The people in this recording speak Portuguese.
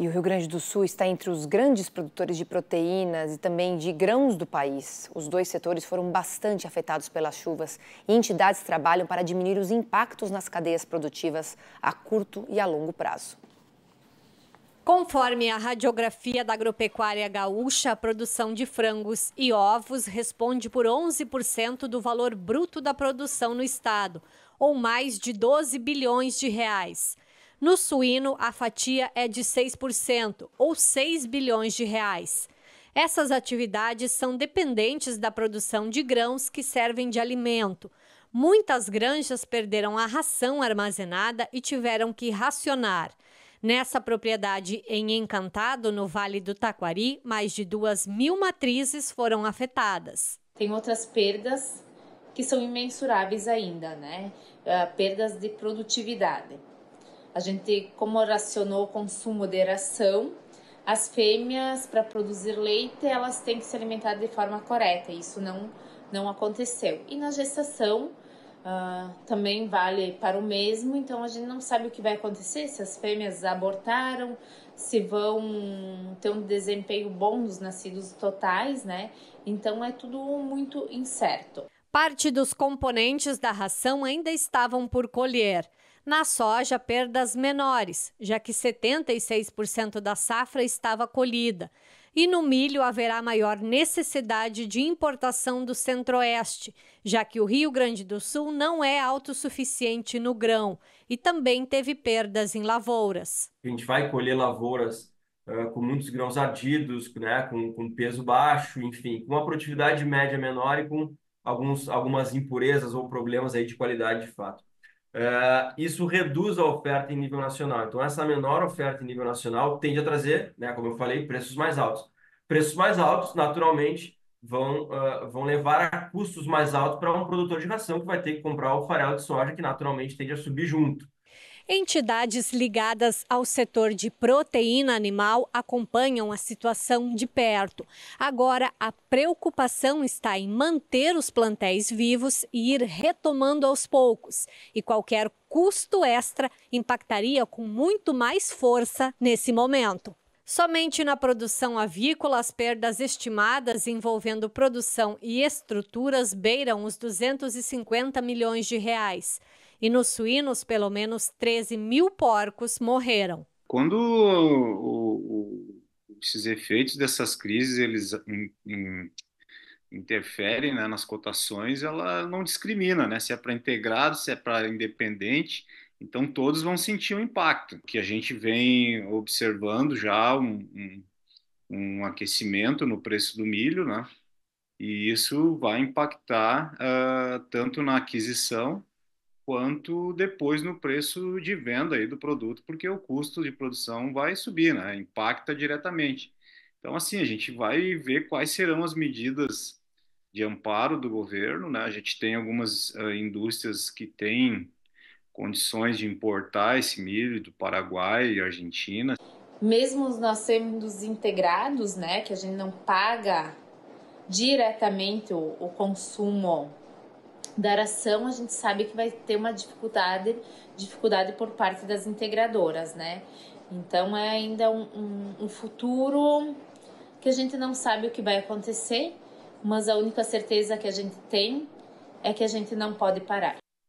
E o Rio Grande do Sul está entre os grandes produtores de proteínas e também de grãos do país. Os dois setores foram bastante afetados pelas chuvas e entidades trabalham para diminuir os impactos nas cadeias produtivas a curto e a longo prazo. Conforme a radiografia da agropecuária gaúcha, a produção de frangos e ovos responde por 11% do valor bruto da produção no estado, ou mais de 12 bilhões de reais. No suíno, a fatia é de 6%, ou 6 bilhões de reais. Essas atividades são dependentes da produção de grãos que servem de alimento. Muitas granjas perderam a ração armazenada e tiveram que racionar. Nessa propriedade em Encantado, no Vale do Taquari, mais de duas mil matrizes foram afetadas. Tem outras perdas que são imensuráveis ainda, né? Ah, perdas de produtividade. A gente, como racionou com moderação, as fêmeas, para produzir leite, elas têm que se alimentar de forma correta. Isso não, não aconteceu. E na gestação, Uh, também vale para o mesmo, então a gente não sabe o que vai acontecer, se as fêmeas abortaram, se vão ter um desempenho bom nos nascidos totais, né? Então é tudo muito incerto. Parte dos componentes da ração ainda estavam por colher. Na soja, perdas menores, já que 76% da safra estava colhida. E no milho haverá maior necessidade de importação do centro-oeste, já que o Rio Grande do Sul não é autossuficiente no grão e também teve perdas em lavouras. A gente vai colher lavouras uh, com muitos grãos ardidos, né, com, com peso baixo, enfim, com uma produtividade média menor e com alguns, algumas impurezas ou problemas aí de qualidade de fato é, isso reduz a oferta em nível nacional. Então, essa menor oferta em nível nacional tende a trazer, né, como eu falei, preços mais altos. Preços mais altos, naturalmente, vão, uh, vão levar a custos mais altos para um produtor de ração que vai ter que comprar o farelo de soja, que naturalmente tende a subir junto. Entidades ligadas ao setor de proteína animal acompanham a situação de perto. Agora, a preocupação está em manter os plantéis vivos e ir retomando aos poucos. E qualquer custo extra impactaria com muito mais força nesse momento. Somente na produção avícola, as perdas estimadas envolvendo produção e estruturas beiram os 250 milhões de reais e nos suínos, pelo menos 13 mil porcos morreram. Quando o, o, esses efeitos dessas crises eles in, in, interferem né, nas cotações, ela não discrimina, né? Se é para integrado, se é para independente, então todos vão sentir o um impacto. Que a gente vem observando já um, um, um aquecimento no preço do milho, né? E isso vai impactar uh, tanto na aquisição quanto depois no preço de venda aí do produto, porque o custo de produção vai subir, né? impacta diretamente. Então, assim, a gente vai ver quais serão as medidas de amparo do governo. Né? A gente tem algumas uh, indústrias que têm condições de importar esse milho do Paraguai e Argentina. Mesmo nós sermos integrados, né, que a gente não paga diretamente o, o consumo dar ação, a gente sabe que vai ter uma dificuldade, dificuldade por parte das integradoras, né? Então é ainda um, um, um futuro que a gente não sabe o que vai acontecer, mas a única certeza que a gente tem é que a gente não pode parar.